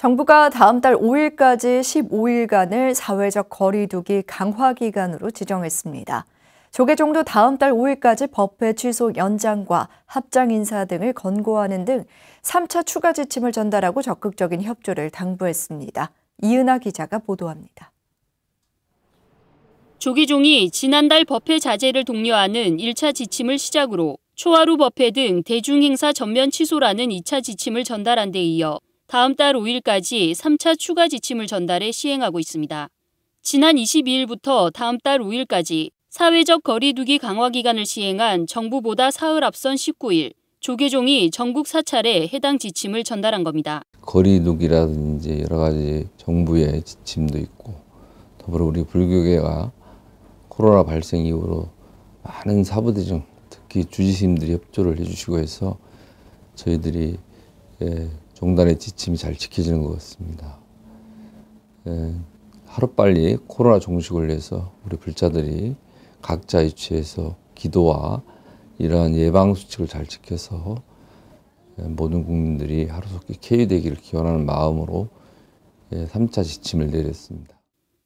정부가 다음 달 5일까지 15일간을 사회적 거리두기 강화 기간으로 지정했습니다. 조계종도 다음 달 5일까지 법회 취소 연장과 합장 인사 등을 권고하는 등 3차 추가 지침을 전달하고 적극적인 협조를 당부했습니다. 이은아 기자가 보도합니다. 조계종이 지난달 법회 자제를 독려하는 1차 지침을 시작으로 초하루 법회 등 대중행사 전면 취소라는 2차 지침을 전달한 데 이어 다음 달 5일까지 3차 추가 지침을 전달해 시행하고 있습니다. 지난 22일부터 다음 달 5일까지 사회적 거리두기 강화 기간을 시행한 정부보다 사흘 앞선 19일 조계종이 전국 사찰에 해당 지침을 전달한 겁니다. 거리두기라든지 여러 가지 정부의 지침도 있고 더불어 우리 불교계가 코로나 발생 이후로 많은 사부대중 특히 주지심들이 협조를 해주시고 해서 저희들이 예, 종단의 지침이 잘 지켜지는 것 같습니다. 예, 하루빨리 코로나 종식을 위해서 우리 불자들이 각자 위치에서 기도와 이러한 예방수칙을 잘 지켜서 예, 모든 국민들이 하루속히 케이되기를 기원하는 마음으로 3차 예, 지침을 내렸습니다.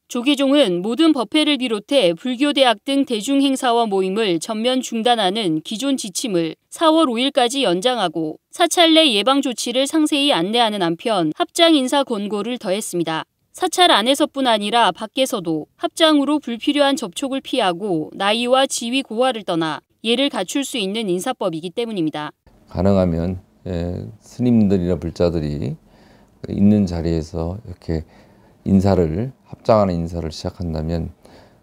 조계종은 모든 법회를 비롯해 불교대학 등 대중행사와 모임을 전면 중단하는 기존 지침을 4월 5일까지 연장하고 사찰내 예방조치를 상세히 안내하는 한편 합장 인사 권고를 더했습니다. 사찰 안에서뿐 아니라 밖에서도 합장으로 불필요한 접촉을 피하고 나이와 지위 고하를 떠나 예를 갖출 수 있는 인사법이기 때문입니다. 가능하면 예, 스님들이나 불자들이 있는 자리에서 이렇게 인사를 합장하는 인사를 시작한다면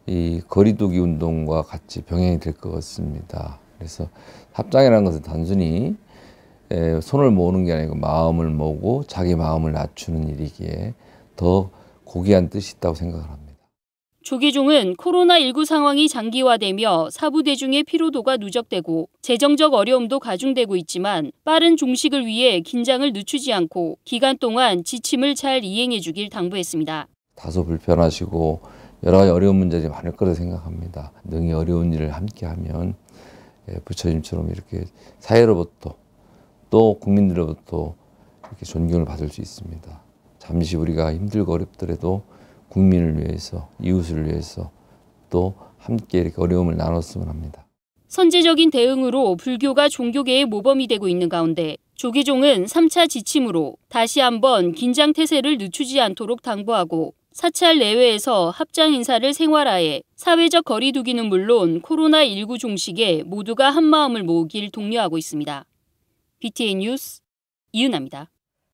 이 거리두기 운동과 같이 병행이 될 것 같습니다. 그래서 합장이라는 것은 단순히 손을 모으는 게 아니고 마음을 모으고 자기 마음을 낮추는 일이기에 더 고귀한 뜻이 있다고 생각을 합니다. 조계종은 코로나19 상황이 장기화되며 사부대중의 피로도가 누적되고 재정적 어려움도 가중되고 있지만 빠른 종식을 위해 긴장을 늦추지 않고 기간 동안 지침을 잘 이행해 주길 당부했습니다. 다소 불편하시고 여러 가지 어려운 문제들이 많을 거라 생각합니다. 능히 어려운 일을 함께하면 예, 부처님처럼 이렇게 사회로부터 또 국민들로부터 이렇게 존경을 받을 수 있습니다. 잠시 우리가 힘들고 어렵더라도 국민을 위해서 이웃을 위해서 또 함께 이렇게 어려움을 나눴으면 합니다. 선제적인 대응으로 불교가 종교계의 모범이 되고 있는 가운데 조계종은 3차 지침으로 다시 한번 긴장 태세를 늦추지 않도록 당부하고 사찰 내외에서 합장 인사를 생활화해 사회적 거리두기는 물론 코로나19 종식에 모두가 한마음을 모으길 독려하고 있습니다. BTN 뉴스 이은아입니다.